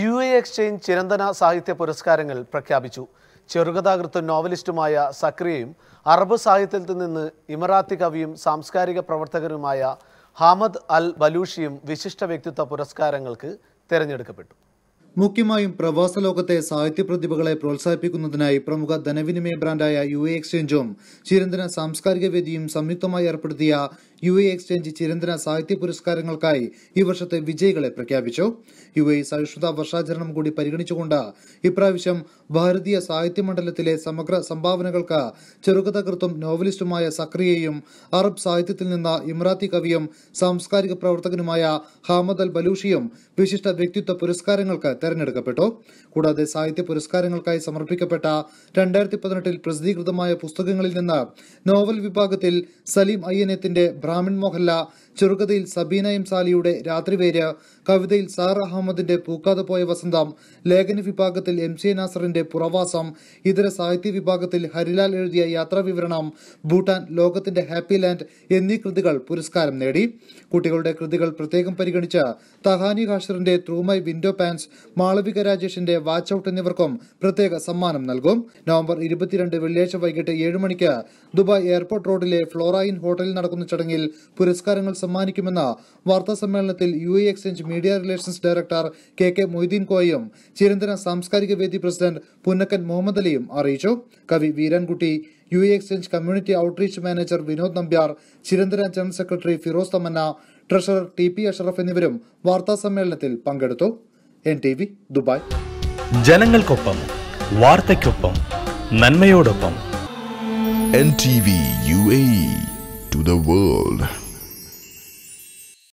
U A exchange ചിരന്തന സാഹിത്യ പുരസ്കാരങ്ങൾ പ്രഖ്യാപിച്ചു ചെറുകഥാകൃത്തും നോവലിസ്റ്റുമായ സക്രിയയും അറബ് സാഹിത്യത്തിൽ നിന്ന് ഇമറാത്തി കവിയും സാംസ്കാരിക പ്രവർത്തകരുമായ ഹമദ് അൽ ബലൂഷിയും വിശിഷ്ട വ്യക്തിത്വ പുരസ്കാരങ്ങൾക്ക് തിരഞ്ഞെടുക്കപ്പെട്ടു മുഖ്യമായും പ്രവാസ ലോകത്തെ സാഹിത്യ പ്രതിഭകളെ പ്രോത്സാഹിപ്പിക്കുന്നതിനായി പ്രമുഖ ധനവിനിമയ ബ്രാൻഡായ യു എ എക്സ്ചേഞ്ചും ചിരന്തന സാംസ്കാരിക വേദിയും സംയുക്തമായി ഏർപ്പെടുത്തിയ യു എ എക്സ്ചേഞ്ച് ചിരന്തന സാഹിത്യ പുരസ്കാരങ്ങൾക്കായി ഈ വർഷത്തെ വിജയികളെ പ്രഖ്യാപിച്ചു യു എ സഹിഷ്ണുതാ വർഷാചരണം കൂടി പരിഗണിച്ചുകൊണ്ട് ഇപ്രാവശ്യം ഭാരതീയ സാഹിത്യ മണ്ഡലത്തിലെ സമഗ്ര സംഭാവനകൾക്ക് ചെറുകഥകൃത്തും നോവലിസ്റ്റുമായ സക്രിയയും അറബ് സാഹിത്യത്തിൽ നിന്ന് ഇമ്രാത്തി കവിയും സാംസ്കാരിക പ്രവർത്തകനുമായ ഹാമദ് അൽ ബലൂഷിയും വിശിഷ്ട വ്യക്തിത്വ പുരസ്കാരങ്ങൾക്ക് തെരഞ്ഞെടുക്കപ്പെട്ടു കൂടാതെ സാഹിത്യ പുരസ്കാരങ്ങൾക്കായി സമർപ്പിക്കപ്പെട്ട രണ്ടായിരത്തി പതിനെട്ടിൽ പ്രസിദ്ധീകൃതമായ പുസ്തകങ്ങളിൽ നിന്ന് നോവൽ വിഭാഗത്തിൽ സലീം അയ്യനത്തിന്റെ റാമിൻ മോഹല്ല ചെറുകഥയിൽ സബീന എം സാലിയുടെ രാത്രിവേര് കവിതയിൽ സാർ അഹമ്മദിന്റെ പൂക്കാതെ പോയ വസന്തം ലേഖന വിഭാഗത്തിൽ എം സി നാസറിന്റെ പുറവാസം ഇതര സാഹിത്യ വിഭാഗത്തിൽ ഹരിലാൽ എഴുതിയ വിവരണം ഭൂട്ടാൻ ലോകത്തിന്റെ ഹാപ്പി ലാൻഡ് എന്നീ കൃതികൾ പുരസ്കാരം നേടി കുട്ടികളുടെ കൃതികൾ പ്രത്യേകം പരിഗണിച്ച് തഹാനി ഹാഷറിന്റെ through my window panes Malavika രാജേഷിന്റെ വാച്ച് ഔട്ട് എന്നിവർക്കും പ്രത്യേക സമ്മാനം നൽകും നവംബർ ഇരുപത്തിരണ്ട് വെള്ളിയാഴ്ച വൈകിട്ട് ഏഴ് മണിക്ക് ദുബായ് എയർപോർട്ട് റോഡിലെ ഫ്ലോറൈൻ ഹോട്ടലിൽ നടക്കുന്ന ചടങ്ങിൽ രീതിയിൽ പുരസ്കാരങ്ങൾ സമ്മാനിക്കുമെന്ന് സമ്മേളനത്തിൽ U A exchange media relations director K K Moideen കോയയും ചിരന്തന സാംസ്കാരിക വേദി പ്രസിഡന്റ് പുന്നക്കൻ മുഹമ്മദ് അലിയും അറിയിച്ചു കവി Veerankutty U A exchange community outreach manager Vinod Nambiar Chiranthana general secretary Firoz Thamanna treasurer T P Ashraf എന്നിവരും സമ്മേളനത്തിൽ പങ്കെടുത്തു എൻ ടി വി ദുബായ് ജനങ്ങൾക്കൊപ്പം വാർത്തയ്ക്കൊപ്പം നന്മയോടൊപ്പം N T V U A the world.